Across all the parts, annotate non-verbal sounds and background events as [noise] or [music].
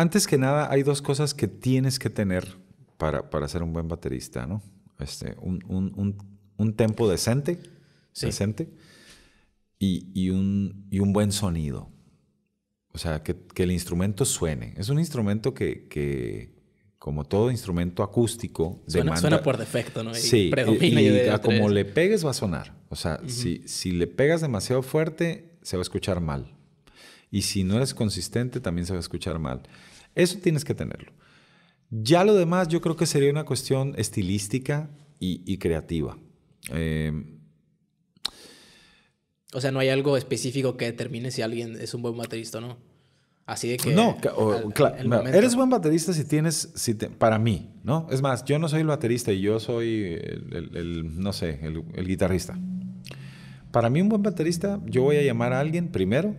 antes que nada, hay dos cosas que tienes que tener para, ser un buen baterista, ¿no? Este, un, un, tempo decente, decente y, y, un, y un buen sonido. O sea, que, que el instrumento suene. Es un instrumento que, que como todo instrumento acústico, suena, por defecto, ¿no? sí, y, a como le pegues va a sonar. O sea, si, si le pegas demasiado fuerte, se va a escuchar mal. Y si no eres consistente, también se va a escuchar mal. Eso tienes que tenerlo. Ya lo demás yo creo que sería una cuestión estilística y, creativa. Em, o sea, no hay algo específico que determine si alguien es un buen baterista o no. Así de que... No, claro, eres buen baterista si tienes, si para mí, ¿no? Es más, yo no soy el baterista y yo soy el, no sé, el, guitarrista. Para mí un buen baterista, yo voy a llamar a alguien primero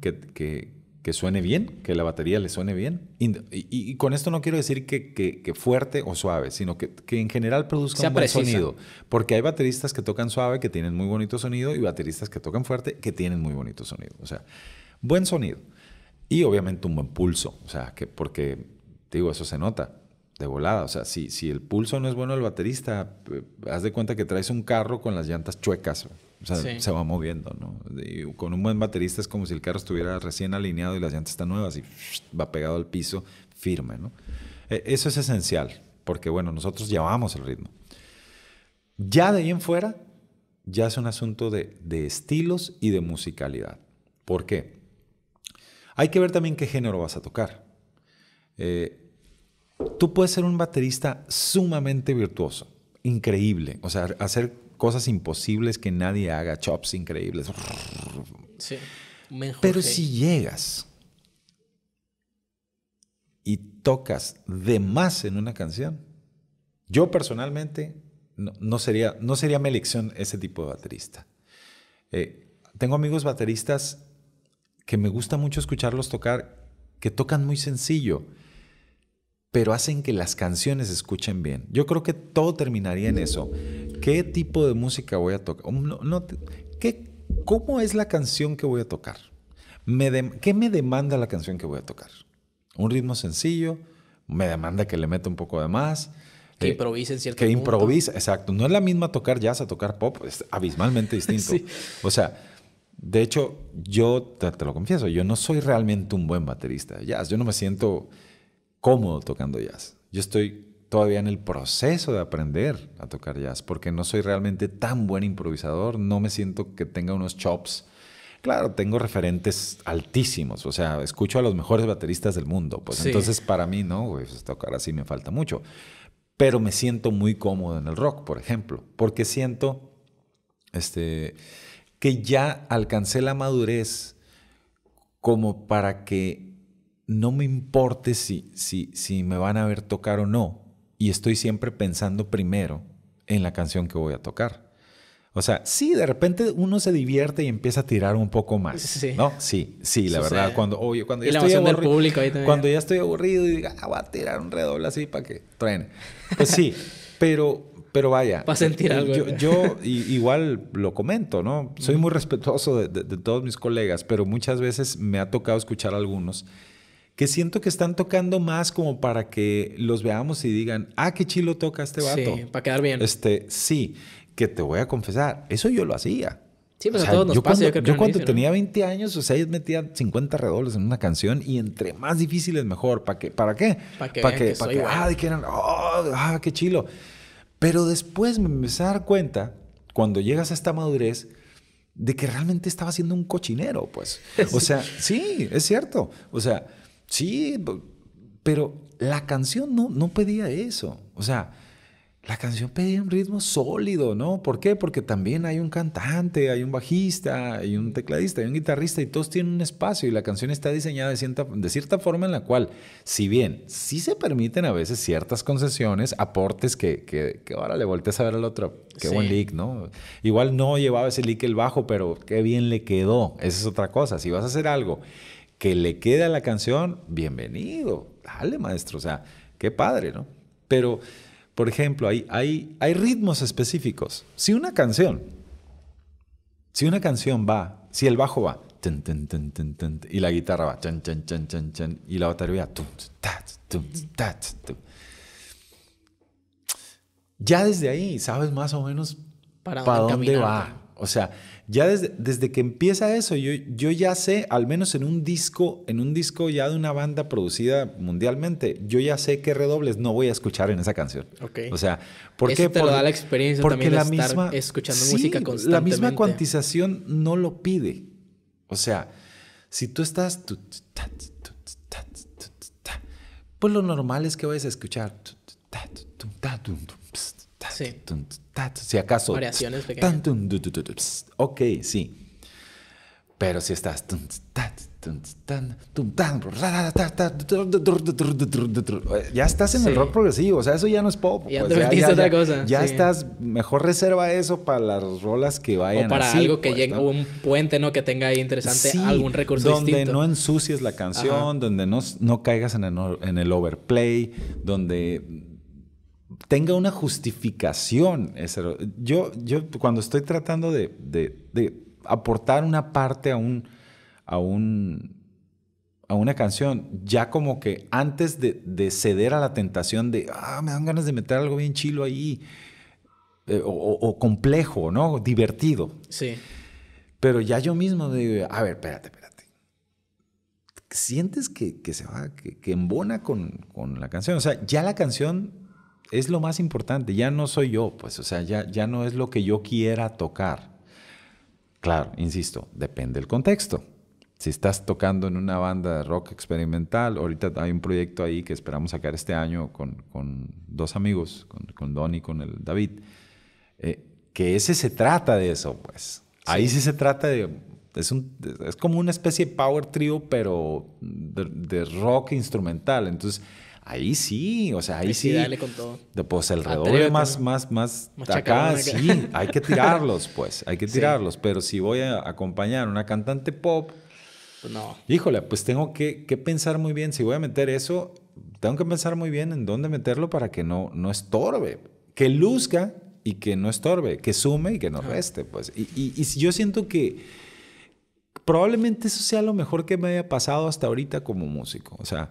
que, que suene bien, que la batería le suene bien. Y, con esto no quiero decir que, fuerte o suave, sino que, en general produzca un buen sonido. Porque hay bateristas que tocan suave, que tienen muy bonito sonido, y bateristas que tocan fuerte, que tienen muy bonito sonido. O sea, buen sonido. Y obviamente un buen pulso. O sea, que porque, digo, eso se nota de volada. O sea, si, si el pulso no es bueno del baterista, eh, haz de cuenta que traes un carro con las llantas chuecas. O sea, se va moviendo, ¿no? con un buen baterista es como si el carro estuviera recién alineado y las llantas están nuevas y va pegado al piso firme, ¿no? E, eso es esencial, porque bueno, nosotros llevamos el ritmo. Ya de ahí en fuera, ya es un asunto de, estilos y de musicalidad. ¿Por qué? Hay que ver también qué género vas a tocar. Eh, tú puedes ser un baterista sumamente virtuoso, increíble, o sea, hacer cosas imposibles que nadie haga, chops increíbles. Pero si llegas y tocas de más en una canción, yo personalmente no, sería, no sería mi elección ese tipo de baterista. Eh, tengo amigos bateristas que me gusta mucho escucharlos tocar, que tocan muy sencillo, pero hacen que las canciones escuchen bien. Yo creo que todo terminaría en eso. ¿Qué tipo de música voy a tocar? Um, no, ¿Cómo es la canción que voy a tocar? Me ¿Qué me demanda la canción que voy a tocar? Un ritmo sencillo, me demanda que le meta un poco de más. Que eh, improvise en cierto Que improvise, exacto. No es la misma tocar jazz a tocar pop, es abismalmente distinto. [laughs] O sea, de hecho, yo te, te, lo confieso, yo no soy realmente un buen baterista de jazz. Yo no me siento cómodo tocando jazz. Yo estoy todavía en el proceso de aprender a tocar jazz, porque no soy realmente tan buen improvisador, no me siento que tenga unos chops. Claro, tengo referentes altísimos, o sea, escucho a los mejores bateristas del mundo, pues entonces para mí no, pues, tocar así me falta mucho. Pero me siento muy cómodo en el rock, por ejemplo, porque siento este, que ya alcancé la madurez como para que no me importe si, si, si me van a ver tocar o no, y estoy siempre pensando primero en la canción que voy a tocar. O sea, sí, de repente uno se divierte y empieza a tirar un poco más. Sí. ¿No? Sí, sí, la verdad. Cuando, cuando, la estoy del público ahí cuando ya estoy aburrido y digo, ah, voy a tirar un redoble así para que traen. Pues sí, [laughs] pero, pero vaya. Para sentir eh, algo. Yo, igual lo comento, ¿no? Soy muy respetuoso de, de todos mis colegas, pero muchas veces me ha tocado escuchar a algunos que siento que están tocando más como para que los veamos y digan, ah, qué chilo toca este vato. Sí, para quedar bien. Este, sí, que te voy a confesar, eso yo lo hacía. Sí, pues a todos nos yo pasa. Cuando, yo, cuando tenía 20 años, o sea, yo metían 50 redobles en una canción y entre más difíciles mejor. ¿Para qué? ¿Para qué? Para que, para que, ah, ah, qué chilo. Pero después me empecé a dar cuenta, cuando llegas a esta madurez, de que realmente estaba siendo un cochinero, pues. [laughs] O sea, sí, es cierto. O sea, Sí, pero la canción no, no pedía eso. O sea, la canción pedía un ritmo sólido, ¿no? ¿Por qué? Porque también hay un cantante, hay un bajista, hay un tecladista, hay un guitarrista y todos tienen un espacio y la canción está diseñada de cierta, de cierta forma en la cual, si bien sí se permiten a veces ciertas concesiones, aportes que, que, que ahora le volteas a ver al otro, qué buen lick, ¿no? Igual no llevaba ese lick el bajo, pero qué bien le quedó, esa es otra cosa, si vas a hacer algo que le queda la canción, bienvenido, dale maestro, o sea, qué padre, ¿no? Pero, por ejemplo, hay, hay, hay ritmos específicos. Si una canción, si una canción va, si el bajo va, y la guitarra va, y la batería, va, ya desde ahí sabes más o menos para, dónde va. O sea, ya desde, que empieza eso, yo, ya sé, al menos en un disco, en un disco ya de una banda producida mundialmente, yo ya sé qué redobles no voy a escuchar en esa canción. O sea, ¿por qué? lo da la experiencia porque la estar misma, escuchando música constantemente. La misma cuantización no lo pide. O sea, si tú estás... Pues lo normal es que vayas a escuchar... Sí si acaso. Variaciones pequeñas. ok, sí. Pero si estás. Ya estás en el rock progresivo, o sea, eso ya no es pop. Ya, te ya, otra cosa. Ya estás, mejor reserva eso para las rolas que vayan. O para algo que pues, llegue, un puente, ¿no? Que tenga ahí interesante algún recurso donde no ensucies la canción, donde no, no caigas en en el overplay, donde tenga una justificación. Yo, yo cuando estoy tratando de, aportar una parte a un, a un a una canción, ya como que antes de, ceder a la tentación de, ah, me dan ganas de meter algo bien chilo ahí, eh, o, complejo, ¿no? Divertido. Sí. Pero ya yo mismo digo, a ver, espérate, espérate. ¿Sientes que, se va, que, que embona con, con, la canción? O sea, ya la canción es lo más importante, ya no soy yo, pues, o sea, ya, ya no es lo que yo quiera tocar. Claro, insisto, depende del contexto. Si estás tocando en una banda de rock experimental, ahorita hay un proyecto ahí que esperamos sacar este año con, dos amigos, con, con, Don con el David, eh, que ese se trata de eso, pues. Ahí sí se trata de... Es, como una especie de power trio, pero de, de rock instrumental. Entonces, ahí sí, o sea, ahí sí. dale con Pues el redoble más, más, más, acá, sí, [laughs] hay que tirarlos, pues, hay que tirarlos. Pero si voy a acompañar a una cantante pop, pues no. Híjole, pues tengo que, pensar muy bien, si voy a meter eso, tengo que pensar muy bien en dónde meterlo para que no, no estorbe, que luzca y que no estorbe, que sume y que no reste, pues. Y, y yo siento que probablemente eso sea lo mejor que me haya pasado hasta ahorita como músico, o sea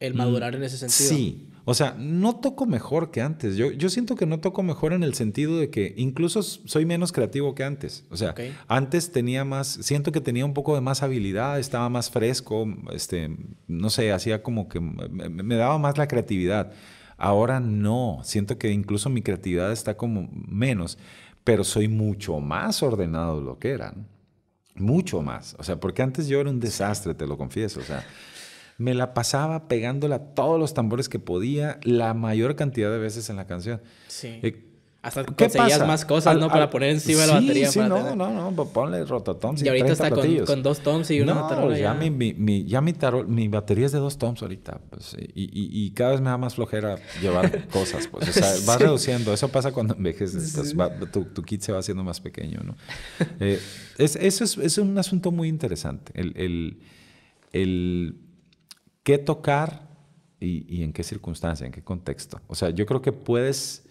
el mm, madurar en ese sentido. Sí. O sea, no toco mejor que antes. Yo, yo siento que no toco mejor en el sentido de que incluso soy menos creativo que antes. O sea, antes tenía más, siento que tenía un poco de más habilidad, estaba más fresco, este, no sé, hacía como que me, daba más la creatividad. Ahora no, siento que incluso mi creatividad está como menos, pero soy mucho más ordenado de lo que era. Mucho más. O sea, porque antes yo era un desastre, te lo confieso. O sea, me la pasaba pegándola todos los tambores que podía, la mayor cantidad de veces en la canción. Sí. Eh, hasta ¿Qué conseguías más cosas, ¿no? para poner encima la batería. Sí, no, no, no, pues ponle rototom. Y ahorita está con, dos toms y una no, ya. mi, mi, mi, batería es de dos toms ahorita. Pues, y, cada vez me da más flojera llevar [laughs] cosas. Pues, o sea, va reduciendo. Eso pasa cuando envejeces. tu, kit se va haciendo más pequeño, ¿no? Eh, eso es, un asunto muy interesante. el qué tocar y, en qué circunstancia, en qué contexto. O sea, yo creo que puedes...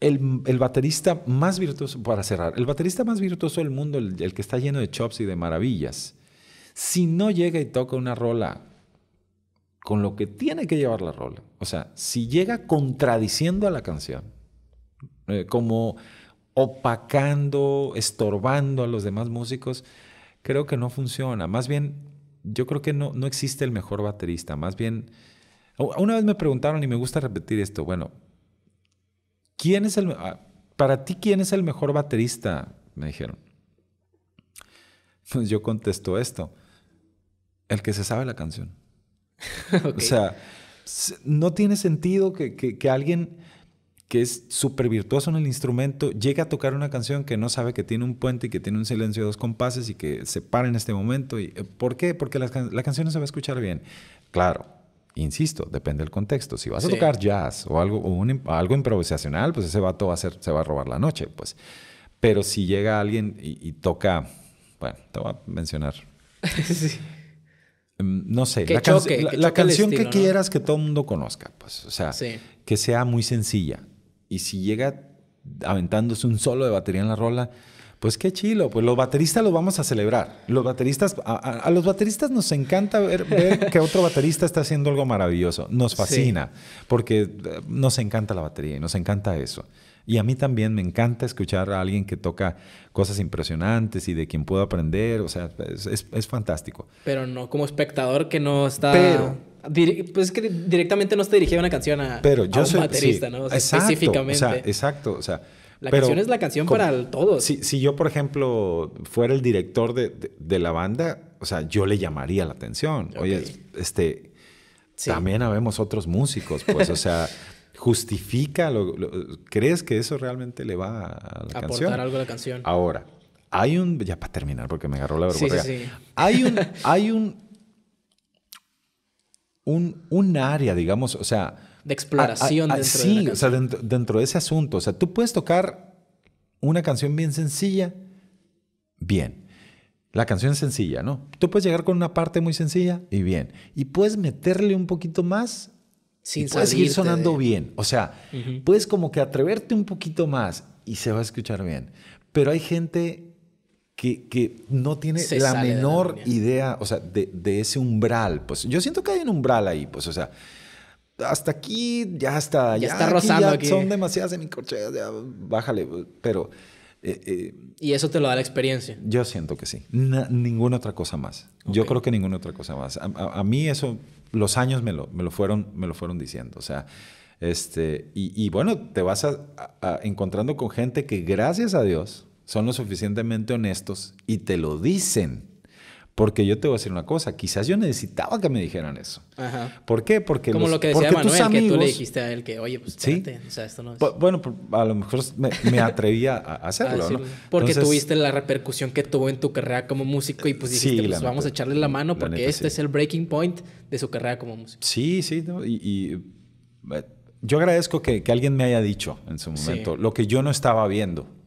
El, baterista más virtuoso, para cerrar, el baterista más virtuoso del mundo, el, que está lleno de chops y de maravillas, si no llega y toca una rola con lo que tiene que llevar la rola, o sea, si llega contradiciendo a la canción, eh, como opacando, estorbando a los demás músicos, creo que no funciona. Más bien, yo creo que no, no existe el mejor baterista, más bien, una vez me preguntaron y me gusta repetir esto, bueno, ¿quién es el, ah, para ti quién es el mejor baterista? Me dijeron. Pues yo contesto esto, el que se sabe la canción. [laughs] O sea, no tiene sentido que alguien que es súper virtuoso en el instrumento, llega a tocar una canción que no sabe que tiene un puente y que tiene un silencio de dos compases y que se para en este momento. Y, eh, ¿Por qué? Porque la, canción no se va a escuchar bien. Claro, insisto, depende del contexto. Si vas a tocar jazz o algo, algo improvisacional, pues ese vato va a se va a robar la noche. Pues. Pero si llega alguien y, toca, bueno, te voy a mencionar. [laughs] Mm, no sé, la, canción que quieras que todo el mundo conozca, pues, o sea, que sea muy sencilla, y si llega aventándose un solo de batería en la rola, pues qué chilo, pues los bateristas lo vamos a celebrar. Los bateristas, a, los bateristas nos encanta ver, [laughs] que otro baterista está haciendo algo maravilloso. Nos fascina, porque eh, nos encanta la batería y nos encanta eso. Y a mí también me encanta escuchar a alguien que toca cosas impresionantes y de quien puedo aprender. O sea, es, fantástico. Pero no como espectador que no está pues que directamente no se dirigía una canción a, un baterista, ¿no? exacto, específicamente. sea, exacto, o sea. La canción es la canción para todos. Si, yo, por ejemplo, fuera el director de, la banda, o sea, yo le llamaría la atención. Oye, este, también habemos otros músicos, pues, o sea, [laughs] justifica, ¿crees que eso realmente le va a la canción? algo a la canción. Ahora, hay un, ya para terminar, porque me agarró la vergüenza. hay un, [laughs] hay un un, área, digamos, o sea... De exploración. dentro sí, de o sea, dentro, de ese asunto. O sea, tú puedes tocar una canción bien sencilla, bien. La canción es sencilla, ¿no? Tú puedes llegar con una parte muy sencilla y bien. Y puedes meterle un poquito más Sin y puedes seguir sonando bien. O sea, puedes como que atreverte un poquito más y se va a escuchar bien. Pero hay gente que, no tiene la menor idea, o sea, de, ese umbral. Pues yo siento que hay un umbral ahí, pues, o sea, hasta aquí, ya está. Ya, está aquí, rozando aquí. Son demasiadas semicorcheas, ya, bájale, pero... Eh, eh, y eso te lo da la experiencia. Yo siento que sí. ninguna otra cosa más. Yo creo que ninguna otra cosa más. A, mí eso, los años me lo, me lo, fueron, me lo fueron diciendo. O sea, este, y, bueno, te vas a, encontrando con gente que gracias a Dios son lo suficientemente honestos y te lo dicen. Porque yo te voy a decir una cosa, quizás yo necesitaba que me dijeran eso. ¿Por qué? Porque Como lo que decía Manuel, que tú le dijiste a él que, oye, pues ¿sí? Bueno, pues, a lo mejor me, me atrevía a hacerlo, ¿no? Porque tuviste la repercusión que tuvo en tu carrera como músico y pues dijiste, pues vamos a echarle la mano porque este es el breaking point de su carrera como músico. Sí, sí, y, y eh, yo agradezco que, que, alguien me haya dicho en su momento lo que yo no estaba viendo.